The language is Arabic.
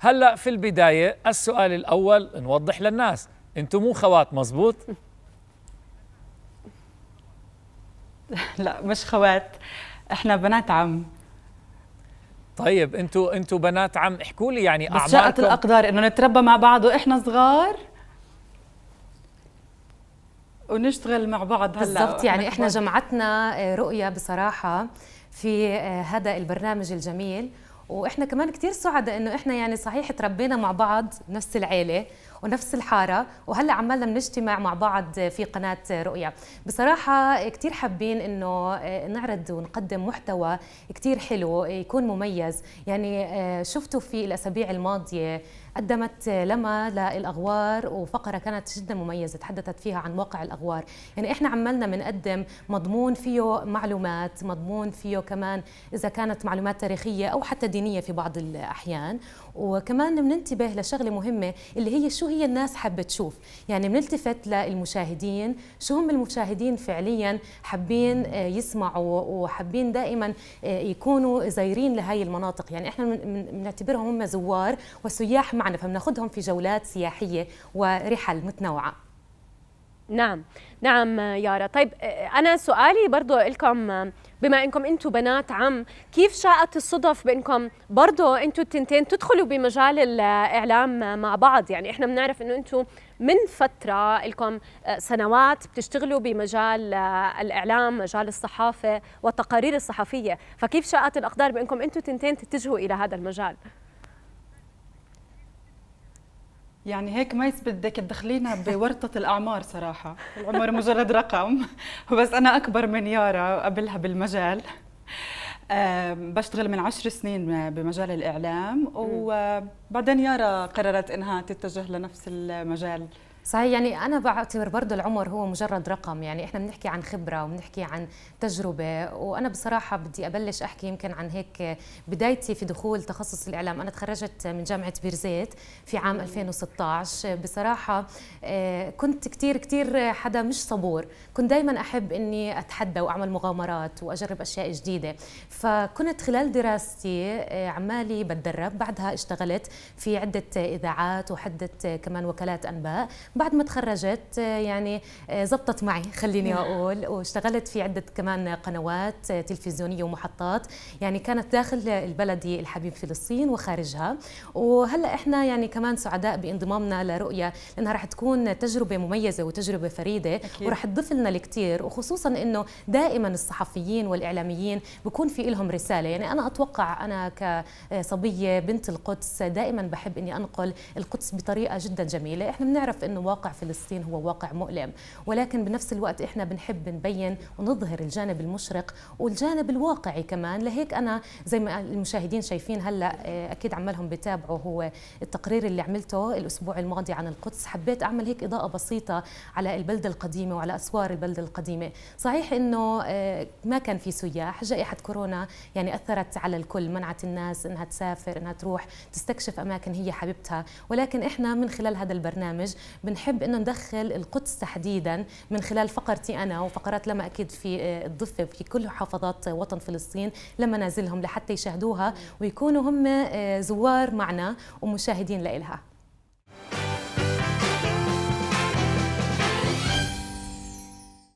هلا في البدايه السؤال الاول نوضح للناس انتم مو خوات مزبوط لا مش خوات احنا بنات عم طيب انتوا انتوا بنات عم احكوا لي يعني اعماركم شاءت الاقدار انه نتربى مع بعض واحنا صغار ونشتغل مع بعض هلا بالضبط يعني احنا جمعتنا آه، رؤيه بصراحه في هذا آه، البرنامج الجميل واحنا كمان كثير سعداء انه احنا يعني صحيح تربينا مع بعض نفس العيله ونفس الحاره وهلا عمالنا بنجتمع مع بعض في قناه رؤيا بصراحه كثير حابين انه نعرض ونقدم محتوى كثير حلو يكون مميز يعني آه، شفتوا في الاسابيع الماضيه قدمت لما للاغوار وفقره كانت جدا مميزه تحدثت فيها عن واقع الاغوار يعني احنا عملنا بنقدم مضمون فيه معلومات مضمون فيه كمان اذا كانت معلومات تاريخيه او حتى دينيه في بعض الاحيان وكمان بننتبه لشغله مهمه اللي هي شو هي الناس حابه تشوف يعني بنلتفت للمشاهدين شو هم المشاهدين فعليا حابين يسمعوا وحابين دائما يكونوا زايرين لهي المناطق يعني احنا بنعتبرهم هم زوار وسياح مع معنا فبناخذهم في جولات سياحيه ورحل متنوعه نعم نعم يارا طيب انا سؤالي برضو لكم بما انكم انتم بنات عم كيف شاءت الصدف بانكم برضو انتم التنتين تدخلوا بمجال الاعلام مع بعض يعني احنا بنعرف انه انتم من فتره لكم آه، سنوات بتشتغلوا بمجال آه، الاعلام مجال الصحافه والتقارير الصحفيه فكيف شاءت الاقدار بانكم انتم التنتين تتجهوا الى هذا المجال يعني هيك ميس بدك تدخلينا بورطة الأعمار صراحة العمر مجرد رقم بس أنا أكبر من يارا قبلها بالمجال بشتغل من عشر سنين بمجال الإعلام وبعدين يارا قررت إنها تتجه لنفس المجال صحيح يعني انا بعتبر برضه العمر هو مجرد رقم يعني احنا بنحكي عن خبره وبنحكي عن تجربه وانا بصراحه بدي ابلش احكي يمكن عن هيك بدايتي في دخول تخصص الاعلام انا تخرجت من جامعه بيرزيت في عام 2016 بصراحه آه، كنت كثير كثير حدا مش صبور كنت دائما احب اني اتحدى واعمل مغامرات واجرب اشياء جديده فكنت خلال دراستي آه، عمالي بتدرب بعدها اشتغلت في عده اذاعات وحده كمان وكالات انباء بعد ما تخرجت آه، يعني آه، زبطت معي خليني نعم. اقول واشتغلت في عده كمان قنوات آه، تلفزيونيه ومحطات يعني كانت داخل البلدي الحبيب فلسطين وخارجها وهلا احنا يعني كمان سعداء بانضمامنا لرؤيه لانها رح تكون تجربه مميزه وتجربه فريده ورح تضيف لنا الكثير وخصوصا انه دائما الصحفيين والاعلاميين بكون في لهم رساله يعني انا اتوقع انا كصبيه بنت القدس دائما بحب اني انقل القدس بطريقه جدا جميله احنا بنعرف انه واقع فلسطين هو واقع مؤلم ولكن بنفس الوقت احنا بنحب نبين ونظهر الجانب المشرق والجانب الواقعي كمان لهيك انا زي ما المشاهدين شايفين هلا آه، اكيد عمالهم بتابعوا هو التقرير اللي عملته الاسبوع الماضي عن القدس حبيت اعمل هيك اضاءه بسيطه على البلده القديمه وعلى اسوار البلده القديمه صحيح انه آه، ما كان في سياح جائحه كورونا يعني اثرت على الكل منعت الناس انها تسافر انها تروح تستكشف اماكن هي حبيبتها ولكن احنا من خلال هذا البرنامج بنحب انه ندخل القدس تحديدا من خلال فقرتي انا وفقرات لما اكيد في آه، الضفه في كل محافظات وطن فلسطين لما نازلهم لحتى يشاهدوها ويكونوا هم آه، زوار معنا ومشاهدين لإلها